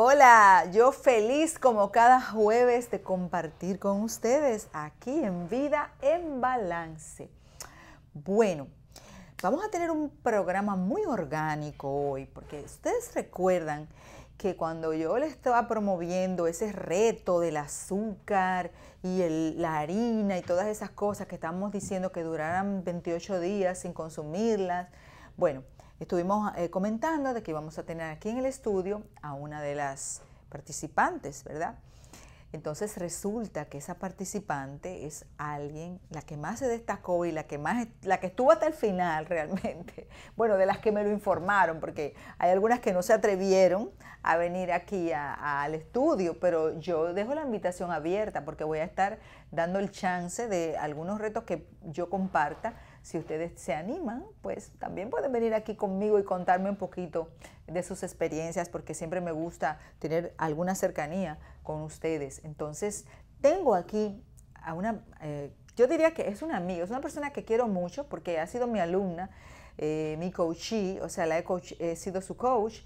Hola, yo feliz como cada jueves de compartir con ustedes aquí en Vida en Balance. Bueno, vamos a tener un programa muy orgánico hoy, porque ustedes recuerdan que cuando yo les estaba promoviendo ese reto del azúcar y la harina y todas esas cosas que estamos diciendo que duraran 28 días sin consumirlas, bueno, estuvimos eh, comentando de que íbamos a tener aquí en el estudio a una de las participantes, ¿verdad? Entonces resulta que esa participante es alguien, la que más se destacó y la que más, la que estuvo hasta el final realmente. Bueno, de las que me lo informaron, porque hay algunas que no se atrevieron a venir aquí al estudio, pero yo dejo la invitación abierta porque voy a estar dando el chance de algunos retos que yo comparta si ustedes se animan, pues también pueden venir aquí conmigo y contarme un poquito de sus experiencias, porque siempre me gusta tener alguna cercanía con ustedes. Entonces, tengo aquí a una, eh, yo diría que es una amiga, es una persona que quiero mucho porque ha sido mi alumna, eh, mi coachee, o sea, la coach, he sido su coach,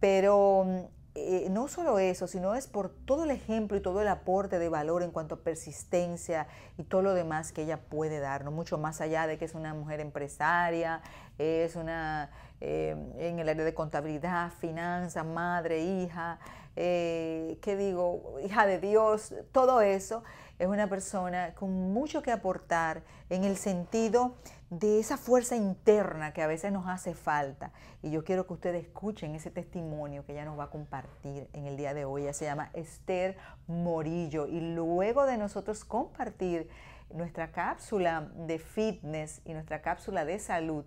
pero mm, eh, no solo eso, sino es por todo el ejemplo y todo el aporte de valor en cuanto a persistencia y todo lo demás que ella puede darnos, mucho más allá de que es una mujer empresaria, es una eh, en el área de contabilidad, finanzas, madre, hija, eh, ¿qué digo? Hija de Dios, todo eso es una persona con mucho que aportar en el sentido de esa fuerza interna que a veces nos hace falta. Y yo quiero que ustedes escuchen ese testimonio que ella nos va a compartir en el día de hoy. Ella se llama Esther Morillo. Y luego de nosotros compartir nuestra cápsula de fitness y nuestra cápsula de salud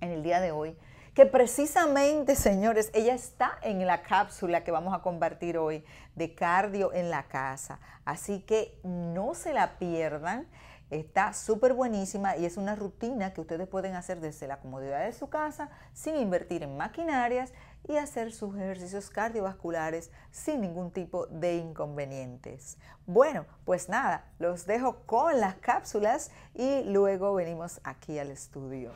en el día de hoy, que precisamente, señores, ella está en la cápsula que vamos a compartir hoy de cardio en la casa. Así que no se la pierdan. Está súper buenísima y es una rutina que ustedes pueden hacer desde la comodidad de su casa sin invertir en maquinarias y hacer sus ejercicios cardiovasculares sin ningún tipo de inconvenientes. Bueno, pues nada, los dejo con las cápsulas y luego venimos aquí al estudio.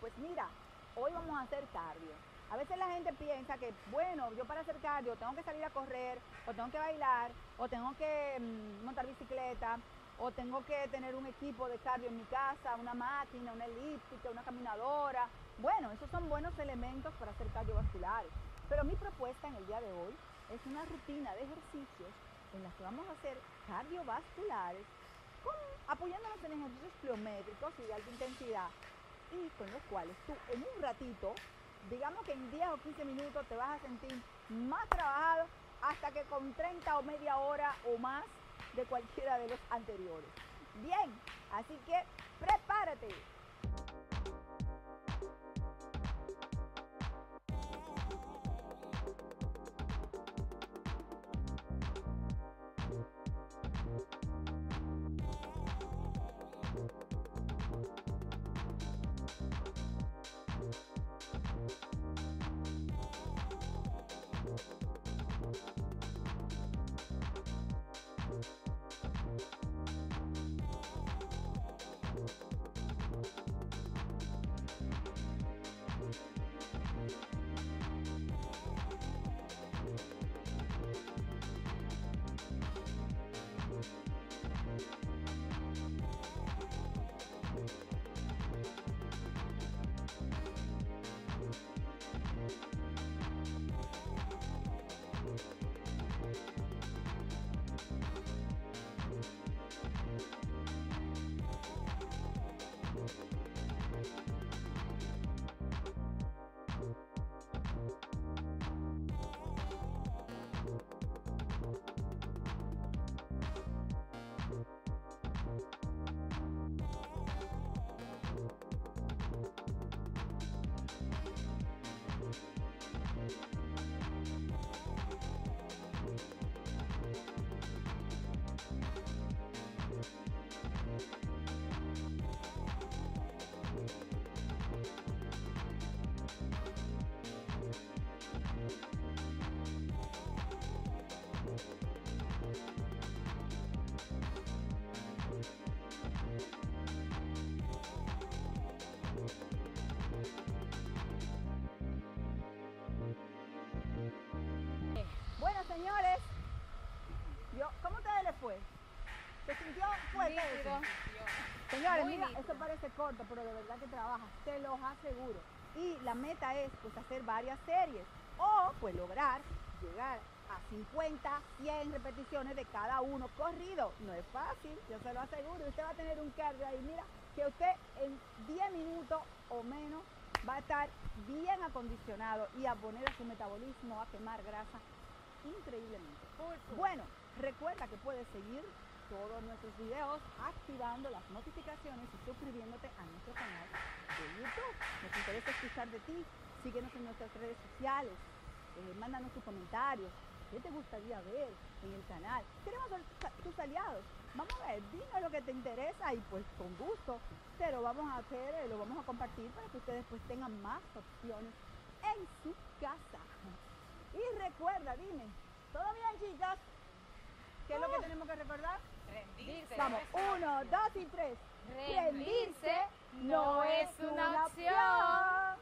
Pues mira, hoy vamos a hacer cardio. A veces la gente piensa que, bueno, yo para hacer cardio tengo que salir a correr, o tengo que bailar, o tengo que mm, montar bicicleta, o tengo que tener un equipo de cardio en mi casa, una máquina, una elíptica, una caminadora. Bueno, esos son buenos elementos para hacer cardiovascular. Pero mi propuesta en el día de hoy es una rutina de ejercicios en las que vamos a hacer cardiovasculares apoyándonos en ejercicios pliométricos y de alta intensidad y con los cuales tú en un ratito, digamos que en 10 o 15 minutos te vas a sentir más trabajado hasta que con 30 o media hora o más de cualquiera de los anteriores. Bien, así que prepárate. señores, yo, ¿cómo ustedes les fue? ¿Se sintió fuerte eso? Señores, mira, esto parece corto, pero de verdad que trabaja, se los aseguro. Y la meta es pues hacer varias series o pues lograr llegar a 50, 100 repeticiones de cada uno corrido. No es fácil, yo se lo aseguro. Usted va a tener un cardio ahí, mira, que usted en 10 minutos o menos va a estar bien acondicionado y a poner a su metabolismo a quemar grasa increíblemente. Bueno, recuerda que puedes seguir todos nuestros videos activando las notificaciones y suscribiéndote a nuestro canal de YouTube. Nos interesa escuchar de ti, síguenos en nuestras redes sociales, eh, mándanos tus comentarios, qué te gustaría ver en el canal. Queremos tus aliados. Vamos a ver, dinos lo que te interesa y pues con gusto te lo vamos a hacer, eh, lo vamos a compartir para que ustedes pues tengan más opciones en su casa. Y recuerda, dime, ¿todo bien, chicas? ¿Qué es lo que tenemos que recordar? Rendirse. Vamos, uno, dos y tres. Rendirse, no es una opción.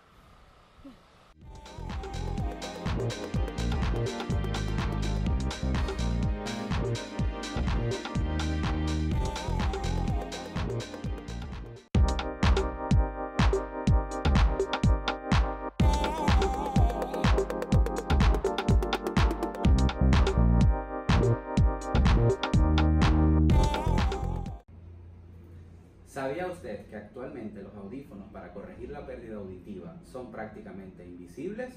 ¿Sabía usted que actualmente los audífonos para corregir la pérdida auditiva son prácticamente invisibles?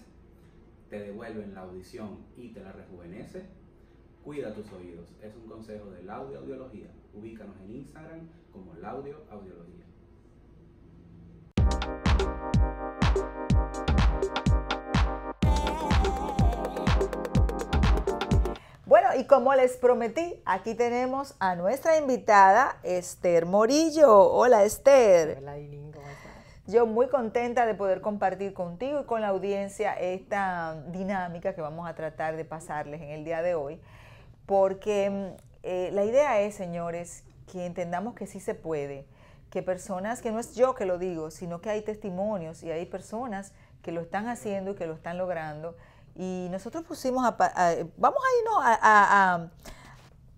¿Te devuelven la audición y te la rejuvenece? Cuida tus oídos. Es un consejo de Laudio Audiología. Ubícanos en Instagram como Laudio Audiología. y como les prometí, aquí tenemos a nuestra invitada Esther Morillo. Hola Esther. Hola ¿cómo Yo muy contenta de poder compartir contigo y con la audiencia esta dinámica que vamos a tratar de pasarles en el día de hoy, porque mm, eh, la idea es, señores, que entendamos que sí se puede, que personas, que no es yo que lo digo, sino que hay testimonios y hay personas que lo están haciendo y que lo están logrando y nosotros pusimos, a, vamos a irnos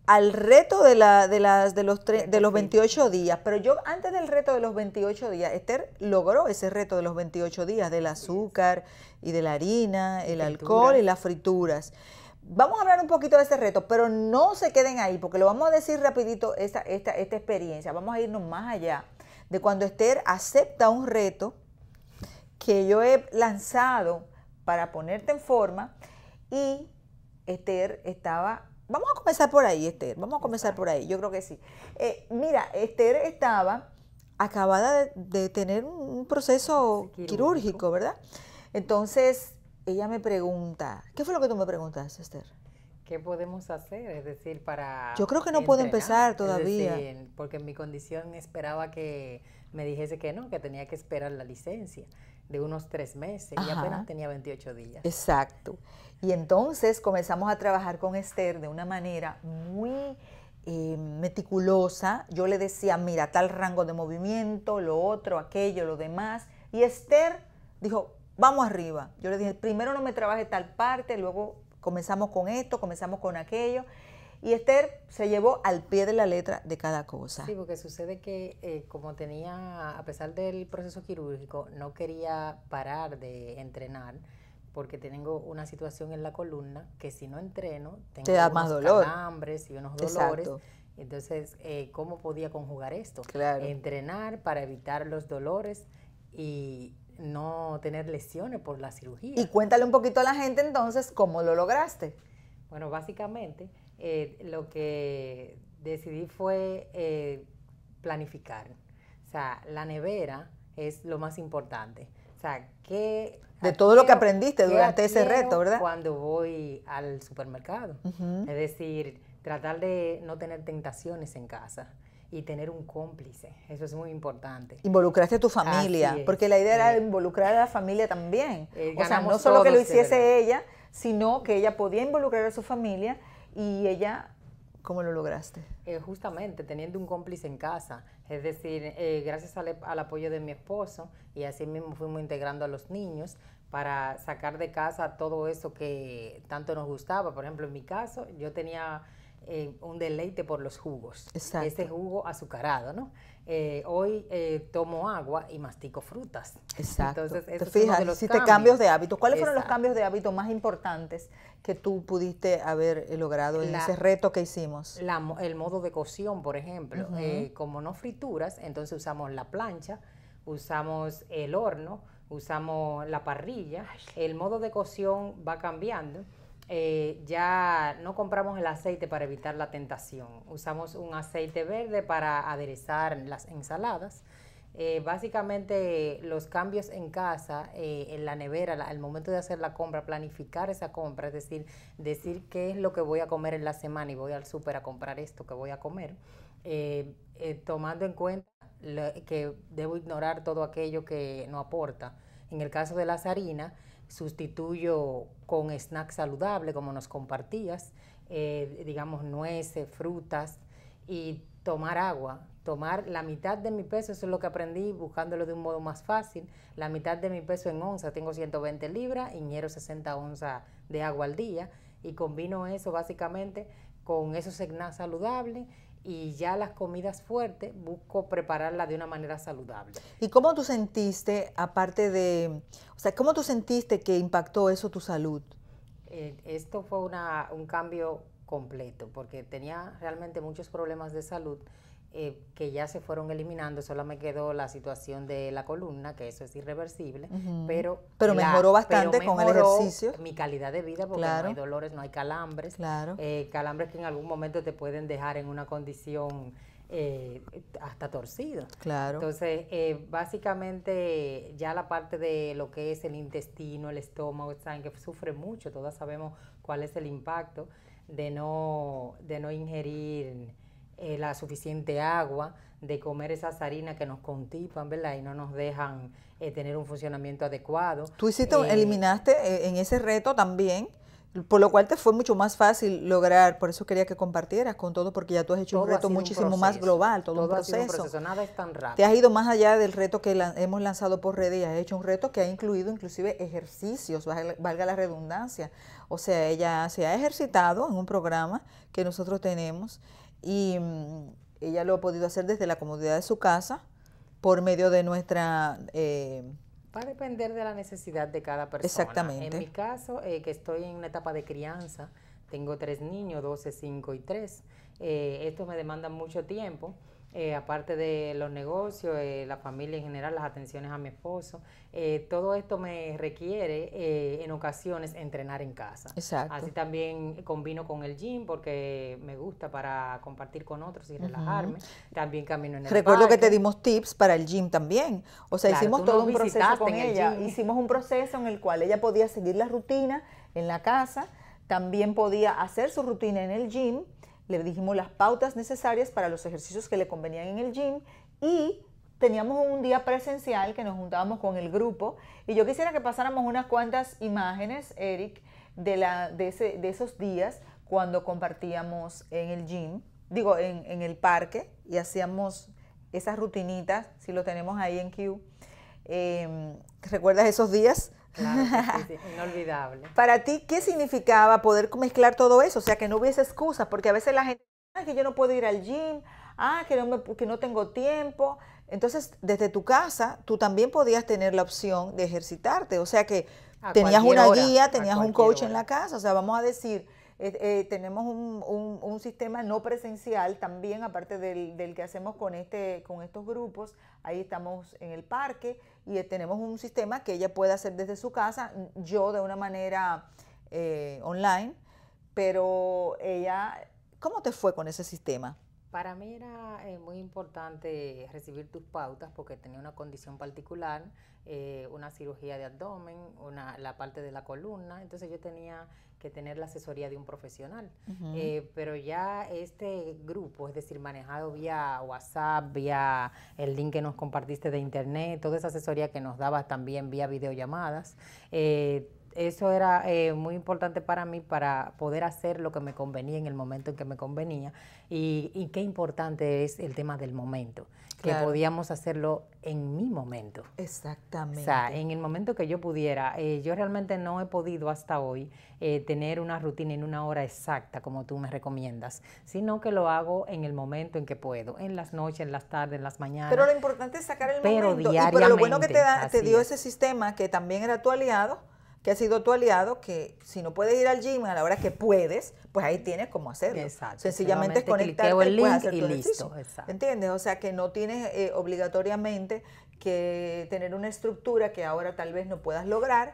al reto de, la, de, las, de, los de los 28 días, pero yo antes del reto de los 28 días, Esther logró ese reto de los 28 días del azúcar y de la harina, el alcohol y las frituras. Vamos a hablar un poquito de ese reto, pero no se queden ahí, porque lo vamos a decir rapidito esta, esta, esta experiencia. Vamos a irnos más allá de cuando Esther acepta un reto que yo he lanzado para ponerte en forma. Y Esther estaba, vamos a comenzar por ahí, Esther, vamos a comenzar por ahí, yo creo que sí. Eh, mira, Esther estaba acabada de, tener un proceso quirúrgico. ¿verdad? Entonces, ella me pregunta, ¿qué fue lo que tú me preguntaste, Esther? ¿Qué podemos hacer? Es decir, para... Yo creo que no puedo empezar todavía. porque en mi condición esperaba que me dijese que no, que tenía que esperar la licencia de unos tres meses y apenas tenía 28 días. Exacto. Y entonces comenzamos a trabajar con Esther de una manera muy eh, meticulosa. Yo le decía, mira, tal rango de movimiento, lo otro, aquello, lo demás. Y Esther dijo, vamos arriba. Yo le dije, primero no me trabaje tal parte, luego comenzamos con esto, comenzamos con aquello. Y Esther se llevó al pie de la letra de cada cosa. Sí, porque sucede que eh, como tenía, a pesar del proceso quirúrgico, no quería parar de entrenar porque tengo una situación en la columna que si no entreno tengo Te calambres y unos dolores. Entonces, eh, ¿cómo podía conjugar esto? Entrenar para evitar los dolores y no tener lesiones por la cirugía. Y cuéntale un poquito a la gente entonces cómo lo lograste. Bueno, básicamente eh, lo que decidí fue eh, planificar. O sea, la nevera es lo más importante. O sea, ¿qué... De todo lo que aprendiste durante ese reto, ¿verdad? Cuando voy al supermercado. Es decir, tratar de no tener tentaciones en casa y tener un cómplice. Eso es muy importante. Involucraste a tu familia, porque la idea era involucrar a la familia también. Eh, o sea, no solo que lo hiciese ella, sino que ella podía involucrar a su familia y ella, ¿cómo lo lograste? Eh, justamente teniendo un cómplice en casa, es decir, eh, gracias al, al, apoyo de mi esposo y así mismo fuimos integrando a los niños para sacar de casa todo eso que tanto nos gustaba. Por ejemplo, en mi caso, yo tenía eh, un deleite por los jugos. ese jugo azucarado, ¿no? Eh, hoy eh, tomo agua y mastico frutas. Exacto. Entonces, eso hiciste cambios. de hábitos. ¿Cuáles fueron los cambios de hábitos más importantes que tú pudiste haber logrado en ese reto que hicimos? el modo de cocción, por ejemplo. como no frituras, entonces usamos la plancha, usamos el horno, usamos la parrilla. El modo de cocción va cambiando. Eh, ya no compramos el aceite para evitar la tentación. Usamos un aceite verde para aderezar las ensaladas. Eh, básicamente los cambios en casa, eh, en la nevera, al momento de hacer la compra, planificar esa compra, es decir, decir qué es lo que voy a comer en la semana y voy al súper a comprar esto que voy a comer, tomando en cuenta que debo ignorar todo aquello que no aporta. En el caso de las harinas, sustituyo con snacks saludable como nos compartías, eh, digamos nueces, frutas, y tomar agua. Tomar la mitad de mi peso, eso es lo que aprendí buscándolo de un modo más fácil, la mitad de mi peso en onzas. tengo 120 libras, ingiero 60 onzas de agua al día y combino eso básicamente con esos snacks saludables y ya las comidas fuertes busco prepararlas de una manera saludable. ¿Y cómo tú sentiste, aparte de, o sea, cómo tú sentiste que impactó eso tu salud? Eh, esto fue una, un cambio completo, porque tenía realmente muchos problemas de salud eh, que ya se fueron eliminando, solo me quedó la situación de la columna, que eso es irreversible, pero... mejoró bastante con el ejercicio. Mi calidad de vida, porque no hay dolores, no hay calambres. Eh, calambres que en algún momento te pueden dejar en una condición... Eh, hasta torcida. Claro. Entonces, básicamente ya la parte de lo que es el intestino, el estómago, saben que sufre mucho, todas sabemos cuál es el impacto de no, de no ingerir eh, la suficiente agua, de comer esas harinas que nos contipan, ¿verdad? Y no nos dejan eh, tener un funcionamiento adecuado. Tú hiciste, eh, eliminaste en ese reto también, por lo cual te fue mucho más fácil lograr, por eso quería que compartieras con todo, porque ya tú has hecho un reto muchísimo más global, todo, un, proceso. Ha Nada es tan rápido. Te has ido más allá del reto que hemos lanzado por redes, has hecho un reto que ha incluido inclusive ejercicios, valga la redundancia. O sea, ella se ha ejercitado en un programa que nosotros tenemos y mm, ella lo ha podido hacer desde la comodidad de su casa por medio de nuestra... Eh, Va a depender de la necesidad de cada persona. Exactamente. En mi caso, eh, que estoy en una etapa de crianza, tengo tres niños, 12, 5 y 3, eh, esto me demanda mucho tiempo eh, aparte de los negocios, eh, la familia en general, las atenciones a mi esposo. Eh, todo esto me requiere en ocasiones entrenar en casa. Así también combino con el gym porque me gusta para compartir con otros y relajarme. También camino en el Recuerdo que te dimos tips para el gym también. O sea, hicimos todo un proceso con ella. hicimos un proceso en el cual ella podía seguir la rutina en la casa, también podía hacer su rutina en el gym le dijimos las pautas necesarias para los ejercicios que le convenían en el gym y teníamos un día presencial que nos juntábamos con el grupo y yo quisiera que pasáramos unas cuantas imágenes, Eric, de, la, de, ese, de esos días cuando compartíamos en el gym, digo, en, en, el parque y hacíamos esas rutinitas, si lo tenemos ahí en Q. Em, ¿Recuerdas esos días? inolvidable. Para ti, ¿qué significaba poder mezclar todo eso? O sea, que no hubiese excusas, porque a veces la gente, dice que yo no puedo ir al gym, ah, que no, que no tengo tiempo. Entonces, desde tu casa, tú también podías tener la opción de ejercitarte. O sea que tenías una guía, tenías un coach en la casa. O sea, vamos a decir, eh, tenemos un, sistema no presencial también, aparte del, del, que hacemos con, este, con estos grupos. Ahí estamos en el parque y eh, tenemos un sistema que ella puede hacer desde su casa, mm, yo de una manera eh, online, pero ella, ¿cómo te fue con ese sistema? Para mí era muy importante recibir tus pautas porque tenía una condición particular, una cirugía de abdomen, una, la parte de la columna, entonces yo tenía que tener la asesoría de un profesional. Eh, pero ya este grupo, es decir, manejado vía WhatsApp, vía el link que nos compartiste de internet, toda esa asesoría que nos dabas también vía videollamadas, eh, eso era eh, muy importante para mí para poder hacer lo que me convenía en el momento en que me convenía y, qué importante es el tema del momento, que podíamos hacerlo en mi momento. Exactamente. O sea, en el momento que yo pudiera. Eh, yo realmente no he podido hasta hoy eh, tener una rutina en una hora exacta como tú me recomiendas, sino que lo hago en el momento en que puedo, en las noches, en las tardes, en las mañanas. Pero lo importante es sacar el momento. y pero lo bueno que te, da, dio ese sistema que también era tu aliado que ha sido tu aliado, que si no puedes ir al gym a la hora que puedes, pues ahí tienes cómo hacerlo. Exacto. Sencillamente conectarte el y, hacer listo. ¿Entiendes? O sea que no tienes eh, obligatoriamente que tener una estructura que ahora tal vez no puedas lograr,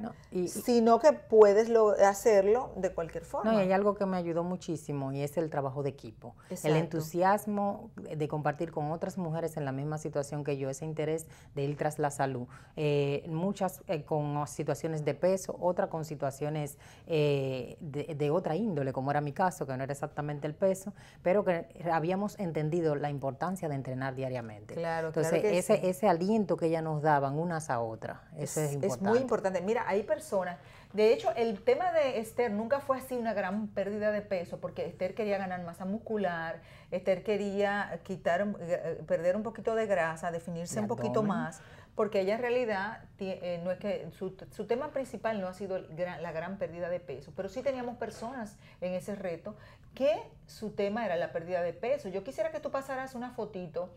sino que puedes hacerlo de cualquier forma. y hay algo que me ayudó muchísimo y es el trabajo de equipo. El entusiasmo de compartir con otras mujeres en la misma situación que yo, ese interés de ir tras la salud. Eh, muchas eh, con situaciones de peso, otras con situaciones eh, de, otra índole, como era mi caso, que no era exactamente el peso, pero que habíamos entendido la importancia de entrenar diariamente. Claro, Entonces, ese aliento que ellas nos daban unas a otras. Eso es, importante. Es muy importante. Mira, hay personas. De hecho, el tema de Esther nunca fue así una gran pérdida de peso, porque Esther quería ganar masa muscular, Esther quería quitar, eh, perder un poquito de grasa, definirse un poquito más, porque ella en realidad eh, no es que su, tema principal no ha sido la gran pérdida de peso, pero sí teníamos personas en ese reto que su tema era la pérdida de peso. Yo quisiera que tú pasaras una fotito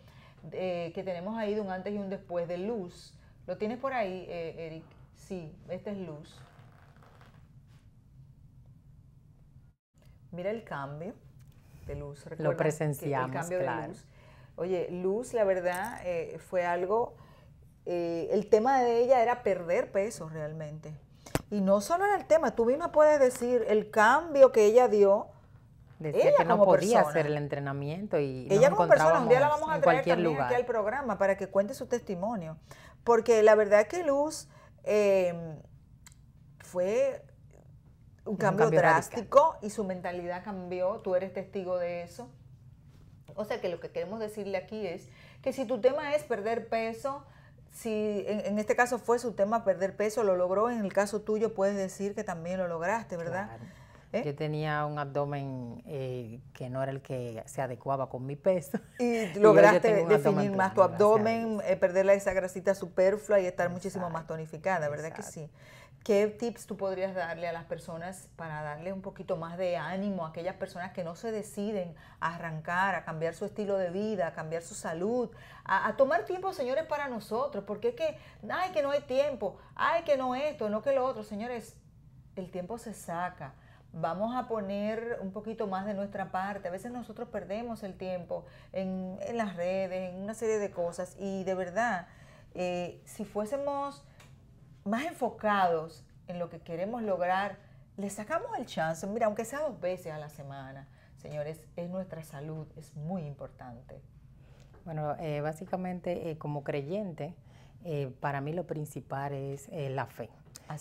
eh, que tenemos ahí de un antes y un después de luz. ¿Lo tienes por ahí, eh, Eric? Sí, esta es luz. Mira el cambio de luz. Lo presenciamos, Oye, luz, la verdad, eh, fue algo... Eh, el tema de ella era perder peso realmente. Y no solo era el tema, tú misma puedes decir el cambio que ella dio Decía que no podía hacer el entrenamiento y ella como persona un día la vamos a traer también aquí al programa para que cuente su testimonio porque la verdad que Luz em, fue un, cambio, drástico y su mentalidad cambió tú eres testigo de eso o sea que lo que queremos decirle aquí es que si tu tema es perder peso si en, este caso fue su tema perder peso lo logró en el caso tuyo puedes decir que también lo lograste verdad claro eh. Yo tenía un abdomen eh, que no era el que se adecuaba con mi peso. Y lograste definir más tu abdomen, eh, perder esa grasita superflua y estar muchísimo más tonificada, ¿verdad que sí? ¿Qué tips tú podrías darle a las personas para darle un poquito más de ánimo a aquellas personas que no se deciden a arrancar, a cambiar su estilo de vida, a cambiar su salud, a, a tomar tiempo, señores, para nosotros? Porque es que, ay, que no hay tiempo, ay, que no esto, no que lo otro. Señores, el tiempo se saca vamos a poner un poquito más de nuestra parte. A veces nosotros perdemos el tiempo en, las redes, en una serie de cosas y de verdad, eh, si fuésemos más enfocados en lo que queremos lograr, le sacamos el chance, mira, aunque sea dos veces a la semana, señores, es nuestra salud, es muy importante. Bueno, eh, básicamente eh, como creyente, para mí lo principal es la fe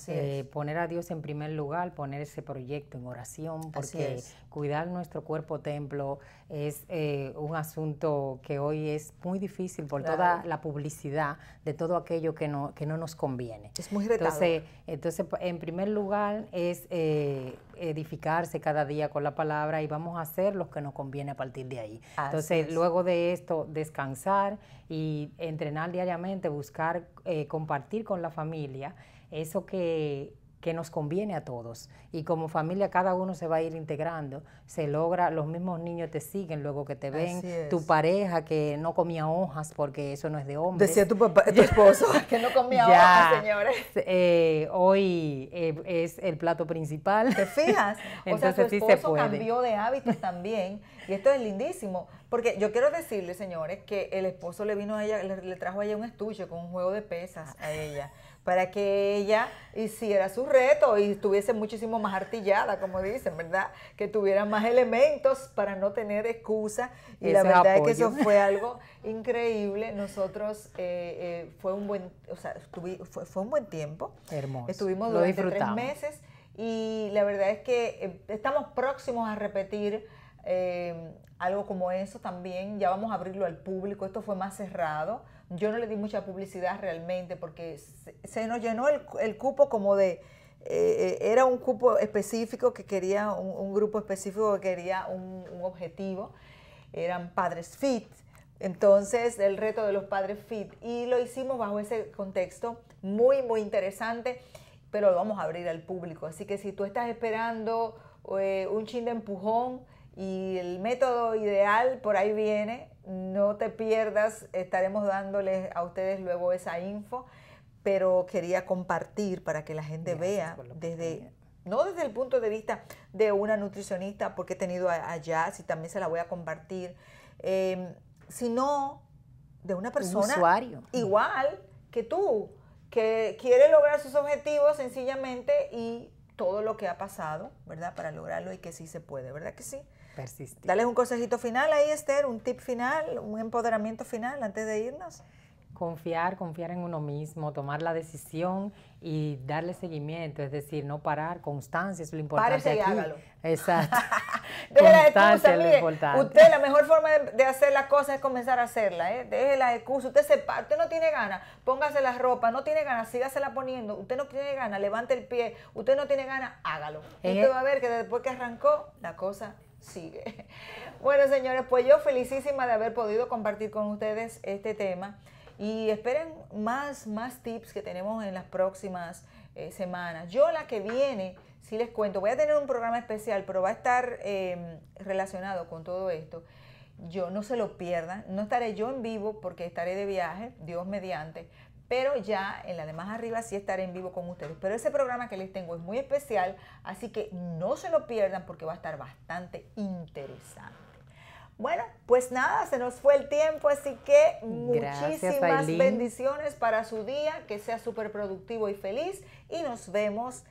eh, poner a Dios en primer lugar, poner ese proyecto en oración, porque cuidar nuestro cuerpo templo es eh, un asunto que hoy es muy difícil por toda la publicidad de todo aquello que no, que no nos conviene. Es muy Entonces, entonces pues, en primer lugar es eh, edificarse cada día con la palabra y vamos a hacer lo que nos conviene a partir de ahí. entonces, luego de esto, descansar y entrenar diariamente, buscar compartir con la familia eso que, que nos conviene a todos. Y como familia cada uno se va a ir integrando, se logra, los mismos niños te siguen luego que te ven, tu pareja que no comía hojas porque eso no es de hombre. Decía tu esposo. que no comía hojas, señores. Eh, hoy eh, es el plato principal. ¿Te fijas? Entonces o esposo cambió de hábitos también. Y esto es lindísimo, porque yo quiero decirle, señores, que el esposo le vino a ella, le, trajo a ella un estuche con un juego de pesas a ella para que ella hiciera su reto y estuviese muchísimo más artillada, como dicen, ¿verdad? Que tuviera más elementos para no tener excusa. Y la verdad es que eso fue algo increíble. Nosotros eh, eh, fue un buen, o sea, fue, un buen tiempo. Hermoso. Estuvimos durante tres meses y la verdad es que eh, estamos próximos a repetir. algo como eso también, ya vamos a abrirlo al público, esto fue más cerrado, yo no le di mucha publicidad realmente porque se, nos llenó el, cupo como de... Eh, eh, era un cupo específico que quería, un, grupo específico que quería un, objetivo. Eran padres fit. Entonces, el reto de los padres fit. Y lo hicimos bajo ese contexto muy, muy interesante, pero lo vamos a abrir al público. Así que si tú estás esperando eh, un chin de empujón y el método ideal por ahí viene, no te pierdas, estaremos dándoles a ustedes luego esa info, pero quería compartir para que la gente vea desde, no desde el punto de vista de una nutricionista, porque he tenido allá, si también se la voy a compartir, em, sino de una persona usuario. igual que tú, que quiere lograr sus objetivos sencillamente y todo lo que ha pasado, ¿verdad? Para lograrlo y que sí se puede, ¿verdad que sí? Persistir. Dale un consejito final ahí, Esther, un tip final, un empoderamiento final antes de irnos. Confiar, confiar en uno mismo, tomar la decisión y darle seguimiento, es decir, no parar, constancia es lo importante. aquí. hágalo. Exacto. Deje la excusa, es lo importante. usted la mejor forma de, hacer las cosas es comenzar a hacerla. ¿eh? deje la excusa, usted se parte, usted no tiene ganas, póngase la ropa, no tiene ganas, la poniendo, usted no tiene ganas, levante el pie, usted no tiene ganas, hágalo. usted eh, va a ver que después que arrancó, la cosa sigue. Bueno, señores, pues yo felicísima de haber podido compartir con ustedes este tema y esperen más, más tips que tenemos en las próximas eh, semanas. Yo la que viene, si les cuento, voy a tener un programa especial, pero va a estar em, relacionado con todo esto. Yo no se lo pierdan, no estaré yo en vivo porque estaré de viaje, Dios mediante, pero ya en la de más arriba sí estaré en vivo con ustedes. Pero ese programa que les tengo es muy especial, así que no se lo pierdan porque va a estar bastante interesante. Bueno, pues nada, se nos fue el tiempo, así que muchísimas bendiciones para su día, que sea súper productivo y feliz y nos vemos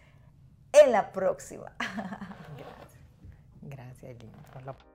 en la próxima. Gracias, Gracias Aileen.